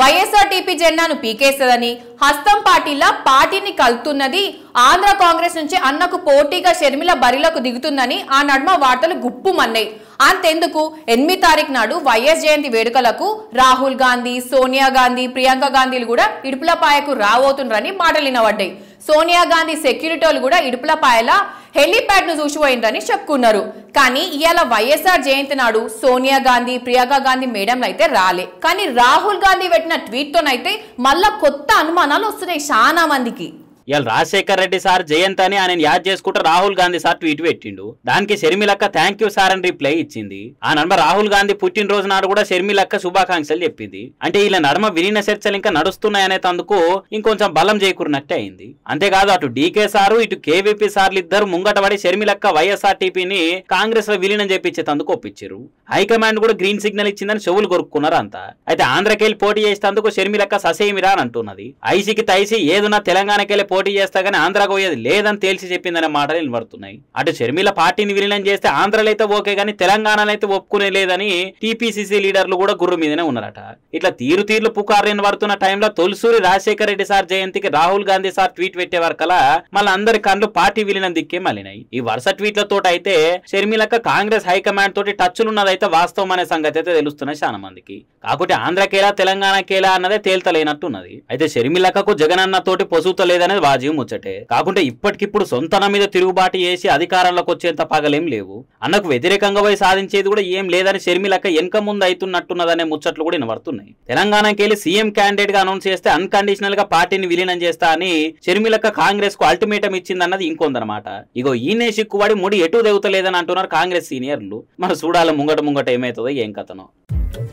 YSRTP జెండాను పీకేస్తుందని హస్తం పార్టీలా పార్టీని కలుతున్నది ఆంధ్ర కాంగ్రెస్ నుంచి అన్నకు పోటీగా షర్మిల బరిలోకి దిగుతుందని ఆ నడుమ వార్తలు గుప్పుమన్నాయి అంతెందుకు ఎనిమిది తారీఖు నాడు వైఎస్ జయంతి వేడుకలకు రాహుల్ గాంధీ సోనియా గాంధీ ప్రియాంక గాంధీలు కూడా ఇడుపులపాయకు రాబోతుండ్రని మాటలు వినబడ్డాయి సోనియా గాంధీ సెక్యూరిటీలు కూడా పాయలా హెలీప్యాడ్ ను చూసిపోయిందని చెప్పుకున్నారు కానీ ఇవాళ వైఎస్ఆర్ జయంతి నాడు సోనియా గాంధీ ప్రియాంక గాంధీ మేడం అయితే రాలే కానీ రాహుల్ గాంధీ పెట్టిన ట్వీట్తోనైతే మళ్ళా కొత్త అనుమానాలు వస్తున్నాయి చాలా మందికి ఇవాళ రాజశేఖర్ రెడ్డి సార్ జయంత్ అని ఆయన యాద్ చేసుకుంటూ రాహుల్ గాంధీ సార్ ట్వీట్ పెట్టిండు దానికి షర్మిలక్క థ్యాంక్ యూ సార్ అని రిప్లై ఇచ్చింది ఆ నడమ రాహుల్ గాంధీ పుట్టినరోజు నాడు కూడా షర్మిలక్క శుభాకాంక్షలు చెప్పింది అంటే ఇలా నడమ విలీన చర్చలు ఇంకా నడుస్తున్నాయనే తందుకు ఇంకొంచెం బలం చేకూరినట్టే అయింది అంతేకాదు అటు డీకే సారు ఇటు కేవీపీ సార్లు ఇద్దరు పడి షర్మిలక్క వైఎస్ఆర్టీపీని కాంగ్రెస్ లో విలీనం చేపించే తందుకు ఒప్పించారు హైకమాండ్ కూడా గ్రీన్ సిగ్నల్ ఇచ్చిందని చెవులు కొరుక్కున్నారు అంతా అయితే ఆంధ్రకెళ్ళి పోటీ చేసేందుకు షర్మిలక్క ససేమిరా అని అంటున్నది ఐసీకి తైసి ఏదున్నా తెలంగాణకెళ్ళి పోటీ చేస్తా కానీ ఆంధ్రాకు పోయేది లేదని తేల్చి చెప్పిందనే మాటలు నిలబడుతున్నాయి అటు షర్మిల పార్టీని విలీనం చేస్తే ఆంధ్రలో అయితే ఓకే కానీ తెలంగాణలో అయితే ఒప్పుకునే లేదని టీపీసీసీ లీడర్లు కూడా గుర్రు మీదనే ఉన్నారట ఇట్లా తీరు తీర్లు పుకారు నిలబడుతున్న టైంలో తొలిసూరి రాజశేఖర రెడ్డి సార్ జయంతికి రాహుల్ గాంధీ సార్ ట్వీట్ పెట్టే వరకలా మళ్ళీ అందరి కళ్ళు పార్టీ విలీనం దిక్కే మళ్ళినాయి ఈ వరుస ట్వీట్లతో అయితే షర్మిలక్క కాంగ్రెస్ హైకమాండ్ తోటి టచ్లు ఉన్నదైతే వాస్తవం అనే సంగతి అయితే తెలుస్తున్నాయి చాలా మందికి కాకపోతే ఆంధ్రకేలా తెలంగాణకేలా అన్నదే ఉన్నది అయితే షర్మిలక్కకు జగన్ అన్న తోటి పొసుగుతలేదనేది బాజీ ముచ్చటే కాకుంటే ఇప్పటికిప్పుడు సొంతన మీద తిరుగుబాటు చేసి అధికారంలోకి వచ్చేంత పగలేం లేవు అన్నకు వ్యతిరేకంగా పోయి సాధించేది కూడా ఏం లేదని షర్మిలక్క ఎనక ముందు అవుతున్నట్టున్నదనే ముచ్చట్లు కూడా వినబడుతున్నాయి తెలంగాణకి వెళ్లి సీఎం క్యాండిడేట్ గా అనౌన్స్ చేస్తే అన్కండిషనల్ గా పార్టీని విలీనం చేస్తా అని షర్మిలక్క కాంగ్రెస్ కు అల్టిమేటం ఇచ్చిందన్నది ఇంకొందనమాట ఇగో ఈయనే సిక్కువాడి ముడి ఎటు దిగుతలేదని అంటున్నారు కాంగ్రెస్ సీనియర్లు మరి చూడాలి ముంగట ముంగట ఏమవుతుందో ఏం కథనో